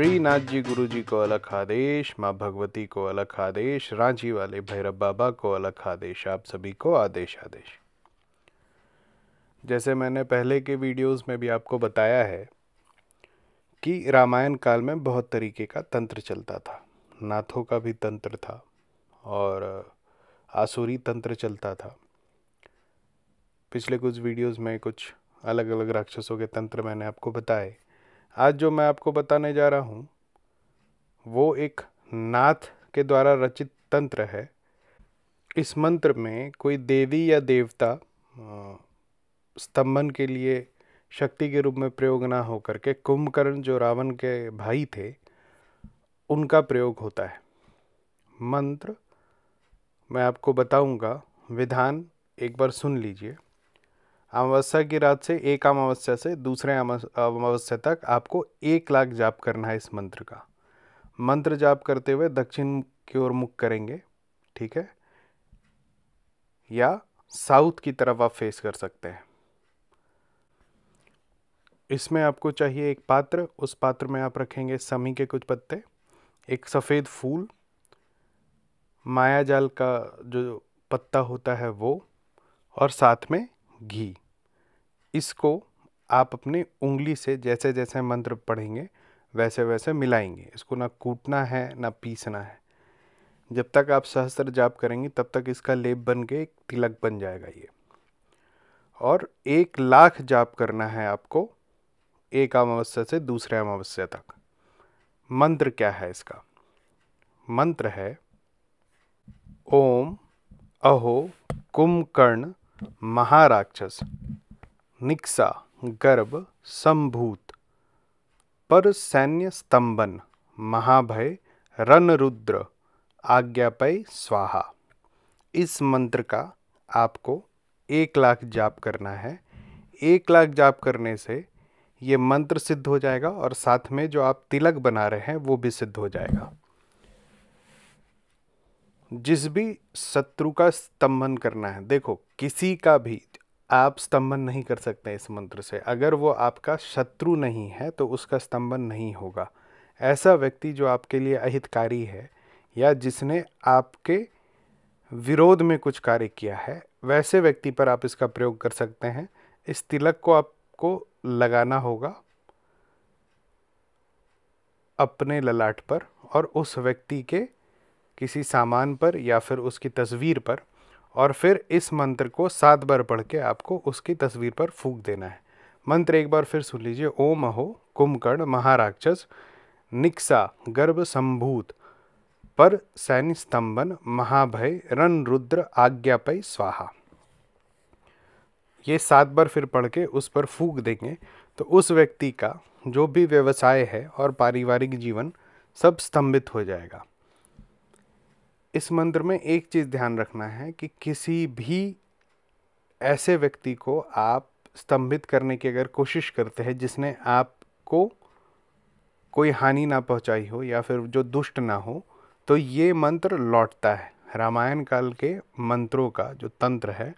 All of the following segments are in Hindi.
श्री नाथ जी गुरु जी को अलग आदेश माँ भगवती को अलग आदेश रांची वाले भैरव बाबा को अलग आदेश आप सभी को आदेश आदेश जैसे मैंने पहले के वीडियोस में भी आपको बताया है कि रामायण काल में बहुत तरीके का तंत्र चलता था नाथों का भी तंत्र था और आसुरी तंत्र चलता था पिछले कुछ वीडियोस में कुछ अलग अलग राक्षसों के तंत्र मैंने आपको बताए आज जो मैं आपको बताने जा रहा हूँ वो एक नाथ के द्वारा रचित तंत्र है इस मंत्र में कोई देवी या देवता स्तंभन के लिए शक्ति के रूप में प्रयोग ना हो करके कुंभकर्ण जो रावण के भाई थे उनका प्रयोग होता है मंत्र मैं आपको बताऊंगा विधान एक बार सुन लीजिए अमावस्या की रात से एक अमावस्या से दूसरे अमावस्या तक आपको एक लाख जाप करना है इस मंत्र का मंत्र जाप करते हुए दक्षिण की ओर मुख करेंगे ठीक है या साउथ की तरफ आप फेस कर सकते हैं इसमें आपको चाहिए एक पात्र उस पात्र में आप रखेंगे समी के कुछ पत्ते एक सफ़ेद फूल माया जाल का जो पत्ता होता है वो और साथ में घी इसको आप अपनी उंगली से जैसे जैसे मंत्र पढ़ेंगे वैसे वैसे मिलाएंगे इसको ना कूटना है ना पीसना है जब तक आप सहस्त्र जाप करेंगे तब तक इसका लेप बन के एक तिलक बन जाएगा ये और एक लाख जाप करना है आपको एक अमावस्या से दूसरे अमावस्या तक मंत्र क्या है इसका मंत्र है ओम अहो कुंभकर्ण महाराक्षस निक्सा गर्भ संभूत पर सैन्य स्तंभन महाभय रणरुद्र आज्ञापय स्वाहा इस मंत्र का आपको एक लाख जाप करना है एक लाख जाप करने से ये मंत्र सिद्ध हो जाएगा और साथ में जो आप तिलक बना रहे हैं वो भी सिद्ध हो जाएगा जिस भी शत्रु का स्तंभन करना है देखो किसी का भी आप स्तंभन नहीं कर सकते इस मंत्र से अगर वो आपका शत्रु नहीं है तो उसका स्तंभन नहीं होगा ऐसा व्यक्ति जो आपके लिए अहितकारी है या जिसने आपके विरोध में कुछ कार्य किया है वैसे व्यक्ति पर आप इसका प्रयोग कर सकते हैं इस तिलक को आपको लगाना होगा अपने ललाट पर और उस व्यक्ति के किसी सामान पर या फिर उसकी तस्वीर पर और फिर इस मंत्र को सात बार पढ़ के आपको उसकी तस्वीर पर फूक देना है मंत्र एक बार फिर सुन लीजिए ओम अहो कुंभकर्ण महाराक्षस निक्सा गर्भ संभूत पर सैन्य स्तंभन महाभय रण रुद्र आज्ञापय स्वाहा ये सात बार फिर पढ़ के उस पर फूक देंगे तो उस व्यक्ति का जो भी व्यवसाय है और पारिवारिक जीवन सब स्तंभित हो जाएगा इस मंत्र में एक चीज़ ध्यान रखना है कि किसी भी ऐसे व्यक्ति को आप स्तंभित करने की अगर कोशिश करते हैं जिसने आपको कोई हानि ना पहुंचाई हो या फिर जो दुष्ट ना हो तो ये मंत्र लौटता है रामायण काल के मंत्रों का जो तंत्र है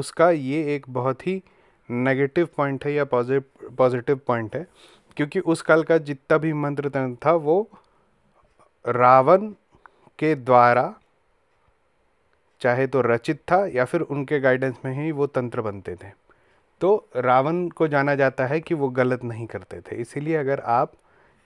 उसका ये एक बहुत ही नेगेटिव पॉइंट है या पॉजिटिव पॉजिटिव पॉइंट है क्योंकि उस काल का जितना भी मंत्र तंत्र था वो रावण के द्वारा चाहे तो रचित था या फिर उनके गाइडेंस में ही वो तंत्र बनते थे तो रावण को जाना जाता है कि वो गलत नहीं करते थे इसीलिए अगर आप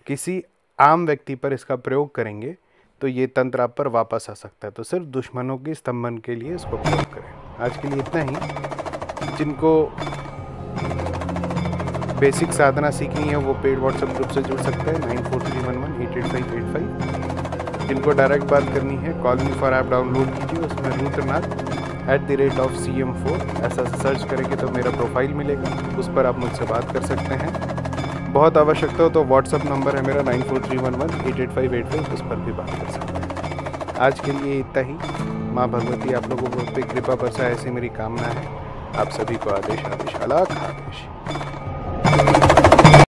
किसी आम व्यक्ति पर इसका प्रयोग करेंगे तो ये तंत्र आप पर वापस आ सकता है तो सिर्फ दुश्मनों के स्तंभन के लिए इसको प्रयोग करें आज के लिए इतना ही जिनको बेसिक साधना सीखनी है वो पेड व्हाट्सएप ग्रुप से जुड़ सकते हैं nine four three one one eight eight five eight five जिनको डायरेक्ट बात करनी है call me for app download कीजिए उसमें Rudranath at the rate of C M four ऐसा सर्च करेंगे तो मेरा प्रोफाइल मिलेगा उस पर आप मुझसे बात कर सकते हैं बहुत आवश्यकता हो तो व्हाट्सअप नंबर है मेरा nine four three one one eight eight five eight five उस पर भी बात कर सकते हैं आज के लिए इतना ही माँ भगवती आप लोगों को कृपा बरसा ऐसी मेरी कामना है आप सभी को आदेश आदेश अलाक आदेश